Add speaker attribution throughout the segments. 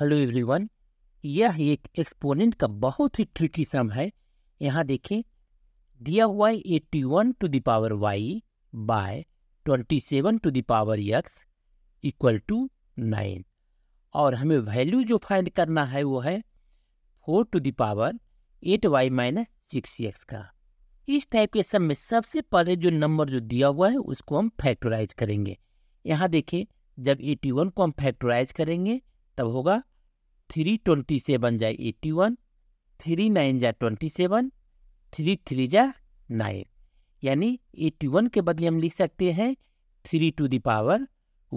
Speaker 1: hello everyone यह एक exponent का बहुत ही ट्रिकी सम है यहाँ देखें दिया हुआ है eighty one to the power Y by twenty seven to the power X equal to nine और हमें वैल्यू जो फाइंड करना है वो है four to the power eight Y minus six X का इस टाइप के सम में सबसे पहले जो नंबर जो दिया हुआ है उसको हम फैक्टराइज करेंगे यहाँ देखें जब एटी वन को हम फैक्टराइज करेंगे तब होगा थ्री ट्वेंटी सेवन जा एट्टी वन थ्री नाइन जा ट्वेंटी सेवन थ्री थ्री जा नाइन यानी एट्टी वन के बदले हम लिख सकते हैं three to the power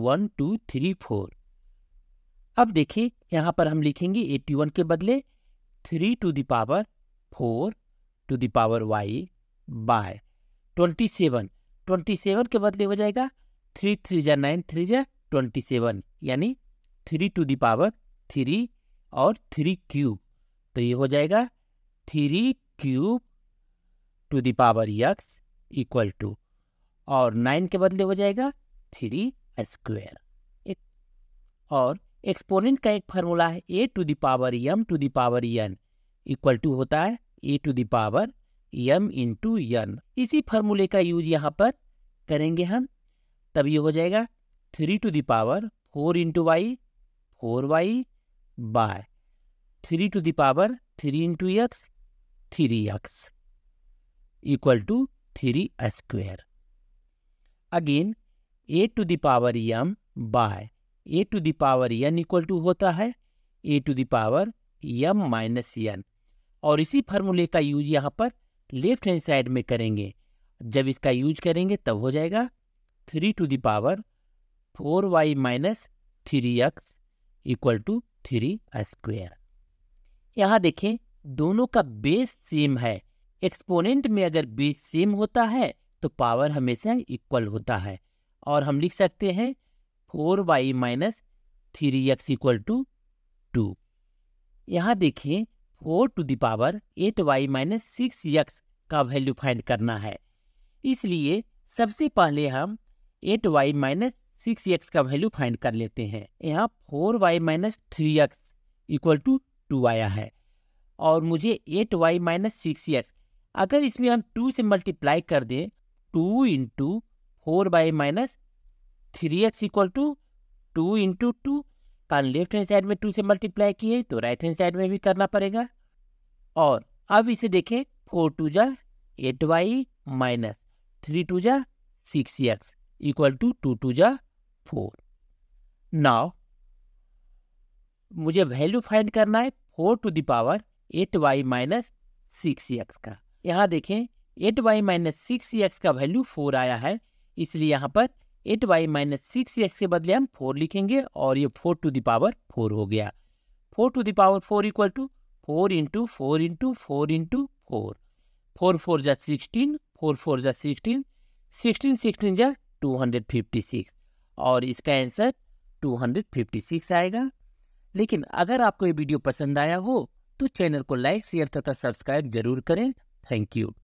Speaker 1: one two three four अब देखिए यहाँ पर हम लिखेंगे एट्टी वन के बदले three to the power four to the power Y by twenty seven twenty seven के बदले हो जाएगा थ्री थ्री जा नाइन थ्री जा ट्वेंटी सेवन यानी three to the power three और थ्री क्यूब तो ये हो जाएगा three cube to power X equal to और नाइन के बदले हो जाएगा थ्री स्क्वेयर और एक्सपोनेंट का एक फार्मूला है A to the power M to the power N equal to होता है A to the power M to N इसी फार्मूले का यूज यहाँ पर करेंगे हम तब ये हो जाएगा three to the power four into Y four Y by three to the power three into X three X equal to three square again A to the power M by A to the power N equal to होता है A to the power M minus N और इसी फार्मूले का use यहाँ पर left hand side में करेंगे जब इसका यूज करेंगे तब हो जाएगा three to the power four Y minus three X equal to three square यहाँ देखें दोनों का बेस सेम है एक्सपोनेंट में अगर बेस सेम होता है तो पावर हमेशा इक्वल होता है और हम लिख सकते हैं four Y minus three X equal to two यहाँ देखें four to the power eight Y minus six X का वैल्यू फाइंड करना है इसलिए सबसे पहले हम eight Y minus six X का वैल्यू फाइंड कर लेते हैं यहाँ four Y minus three X equal to two आया है और मुझे eight Y minus six X अगर इसमें हम टू से मल्टीप्लाई कर दें two into four Y minus three X equal to two into two का लेफ्ट हैंड साइड में टू से मल्टीप्लाई किए तो राइट हैंड साइड में भी करना पड़ेगा और अब इसे देखें फोर टू जा eight Y minus three two जा six X equal to two two जा फोर नाउ मुझे वैल्यू फाइंड करना है four to the power eight Y minus six X का यहाँ देखें eight Y minus six X का वैल्यू फोर आया है इसलिए यहाँ पर eight Y minus six X के बदले हम फोर लिखेंगे और ये फोर टू दावर फोर हो गया four to the power four equal to four into four into four into four four four जा सिक्सटीन फोर फोर जा सिक्सटीन सिक्सटीन सिक्सटीन जा टू हंड्रेड फिफ्टी सिक्स और इसका आंसर 256 आएगा लेकिन अगर आपको ये वीडियो पसंद आया हो तो चैनल को लाइक शेयर तथा सब्सक्राइब जरूर करें थैंक यू